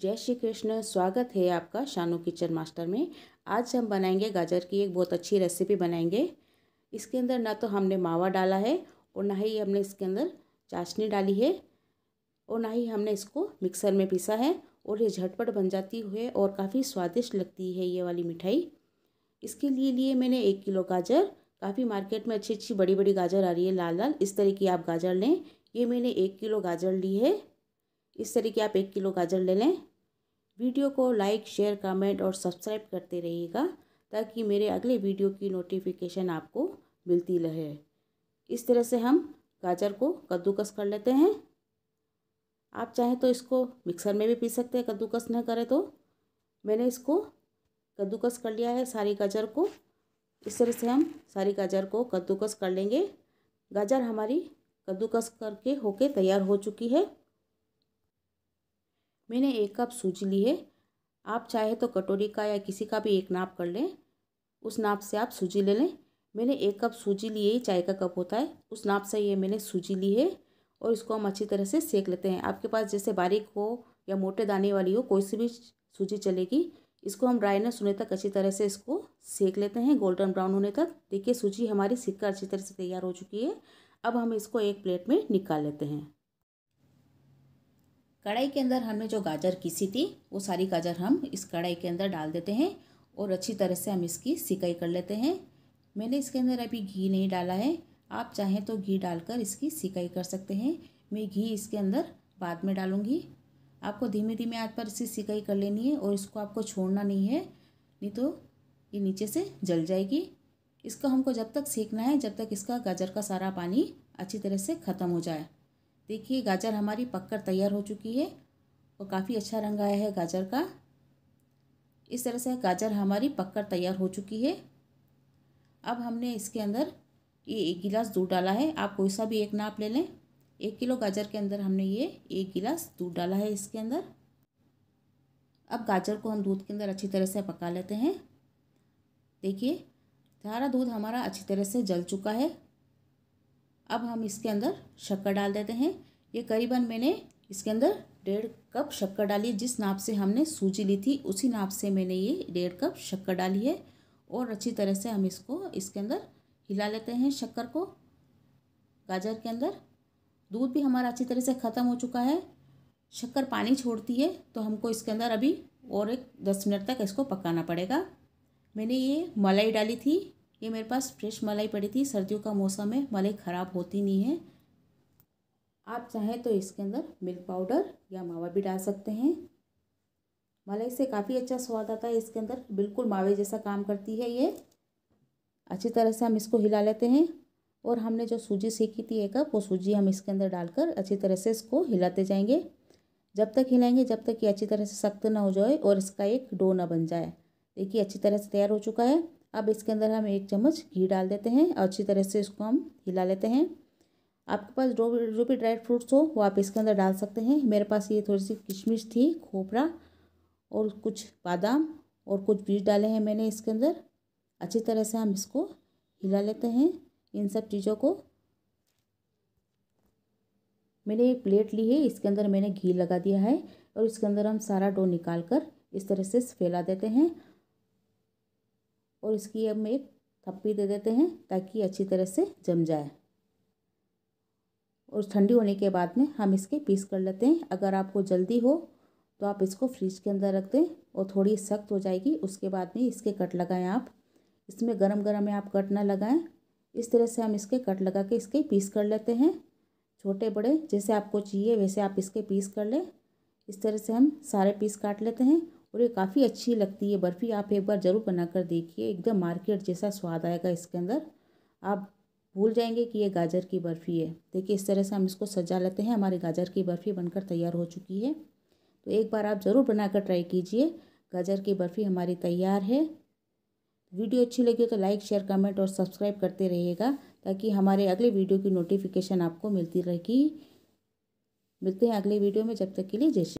जय श्री कृष्ण स्वागत है आपका शानू किचन मास्टर में आज हम बनाएंगे गाजर की एक बहुत अच्छी रेसिपी बनाएंगे इसके अंदर ना तो हमने मावा डाला है और ना ही हमने इसके अंदर चाशनी डाली है और ना ही हमने इसको मिक्सर में पीसा है और ये झटपट बन जाती है और काफ़ी स्वादिष्ट लगती है ये वाली मिठाई इसके लिए लिए मैंने एक किलो गाजर काफ़ी मार्केट में अच्छी अच्छी बड़ी बड़ी गाजर आ रही है लाल लाल इस तरह की आप गाजर लें ये मैंने एक किलो गाजर ली है इस तरीके आप एक किलो गाजर ले लें वीडियो को लाइक शेयर कमेंट और सब्सक्राइब करते रहिएगा ताकि मेरे अगले वीडियो की नोटिफिकेशन आपको मिलती रहे इस तरह से हम गाजर को कद्दूकस कर लेते हैं आप चाहें तो इसको मिक्सर में भी पी सकते हैं कद्दूकस न करें तो मैंने इसको कद्दूकस कर लिया है सारी गाजर को इस तरह से हम सारी गाजर को कद्दूकस कर लेंगे गाजर हमारी कद्दूकस करके होके तैयार हो चुकी है मैंने एक कप सूजी ली है आप चाहे तो कटोरी का या किसी का भी एक नाप कर लें उस नाप से आप सूजी ले लें मैंने एक कप सूजी ली है चाय का कप होता है उस नाप से ये मैंने सूजी ली है और इसको हम अच्छी तरह से सेक लेते हैं आपके पास जैसे बारीक हो या मोटे दाने वाली हो कोई सी भी सूजी चलेगी इसको हम ड्राइनेस होने तक अच्छी तरह से इसको सेक लेते हैं गोल्डन ब्राउन होने तक देखिए सूजी हमारी सिक्का अच्छी तरह से तैयार हो चुकी है अब हम इसको एक प्लेट में निकाल लेते हैं कढ़ाई के अंदर हमने जो गाजर किसी थी वो सारी गाजर हम इस कढ़ाई के अंदर डाल देते हैं और अच्छी तरह से हम इसकी सिकाई कर लेते हैं मैंने इसके अंदर अभी घी नहीं डाला है आप चाहें तो घी डालकर इसकी सिकाई कर सकते हैं मैं घी इसके अंदर बाद में डालूँगी आपको धीमे धीमे आज पर इसकी सिकाई कर लेनी है और इसको आपको छोड़ना नहीं है नहीं तो ये नीचे से जल जाएगी इसको हमको जब तक सेकना है जब तक इसका गाजर का सारा पानी अच्छी तरह से ख़त्म हो जाए देखिए गाजर हमारी पककर तैयार हो चुकी है और काफ़ी अच्छा रंग आया है गाजर का इस तरह से गाजर हमारी पककर तैयार हो चुकी है अब हमने इसके अंदर ये एक गिलास दूध डाला है आप कोई सा भी एक नाप ले लें एक किलो गाजर के अंदर हमने ये एक गिलास दूध डाला है इसके अंदर अब गाजर को हम दूध के अंदर अच्छी तरह से पका लेते हैं देखिए सारा दूध हमारा अच्छी तरह से जल चुका है अब हम इसके अंदर शक्कर डाल देते हैं ये करीबन मैंने इसके अंदर डेढ़ कप शक्कर डाली जिस नाप से हमने सूजी ली थी उसी नाप से मैंने ये डेढ़ कप शक्कर डाली है और अच्छी तरह से हम इसको इसके अंदर हिला लेते हैं शक्कर को गाजर के अंदर दूध भी हमारा अच्छी तरह से ख़त्म हो चुका है शक्कर पानी छोड़ती है तो हमको इसके अंदर अभी और एक दस मिनट तक इसको पकाना पड़ेगा मैंने ये मलाई डाली थी ये मेरे पास फ्रेश मलाई पड़ी थी सर्दियों का मौसम है मलाई ख़राब होती नहीं है आप चाहें तो इसके अंदर मिल्क पाउडर या मावा भी डाल सकते हैं मलाई से काफ़ी अच्छा स्वाद आता है इसके अंदर बिल्कुल मावे जैसा काम करती है ये अच्छी तरह से हम इसको हिला लेते हैं और हमने जो सूजी सीखी थी एक कप वो सूजी हम इसके अंदर डालकर अच्छी तरह से इसको हिलाते जाएंगे जब तक हिलाएंगे जब तक ये अच्छी तरह से सख्त ना हो जाए और इसका एक डो ना बन जाए देखिए अच्छी तरह से तैयार हो चुका है अब इसके अंदर हम एक चम्मच घी डाल देते हैं और अच्छी तरह से इसको हम हिला लेते हैं आपके पास जो जो भी ड्राई फ्रूट्स हो वो आप इसके अंदर डाल सकते हैं मेरे पास ये थोड़ी सी किशमिश थी खोपरा और कुछ बादाम और कुछ बीज डाले हैं मैंने इसके अंदर अच्छी तरह से हम इसको हिला लेते हैं इन सब चीज़ों को मैंने एक प्लेट ली है इसके अंदर मैंने घी लगा दिया है और इसके अंदर हम सारा डो निकाल कर इस तरह से फैला देते हैं और इसकी हम एक थप्पी दे देते हैं ताकि अच्छी तरह से जम जाए और ठंडी होने के बाद में हम इसके पीस कर लेते हैं अगर आपको जल्दी हो तो आप इसको फ्रिज के अंदर रख दें और थोड़ी सख्त हो जाएगी उसके बाद में इसके कट लगाएं आप इसमें गरम गरम में आप कट ना लगाएं इस तरह से हम इसके कट लगा के इसके पीस कर लेते हैं छोटे बड़े जैसे आपको चाहिए वैसे आप इसके पीस कर लें इस तरह से हम सारे पीस काट लेते हैं और ये काफ़ी अच्छी लगती है बर्फ़ी आप एक बार ज़रूर बना कर देखिए एकदम मार्केट जैसा स्वाद आएगा इसके अंदर आप भूल जाएंगे कि ये गाजर की बर्फ़ी है देखिए इस तरह से हम इसको सजा लेते हैं हमारी गाजर की बर्फ़ी बनकर तैयार हो चुकी है तो एक बार आप ज़रूर बनाकर ट्राई कीजिए गाजर की बर्फ़ी हमारी तैयार है वीडियो अच्छी लगी हो तो लाइक शेयर कमेंट और सब्सक्राइब करते रहिएगा ताकि हमारे अगले वीडियो की नोटिफिकेशन आपको मिलती रहेगी मिलते हैं अगले वीडियो में जब तक के लिए जय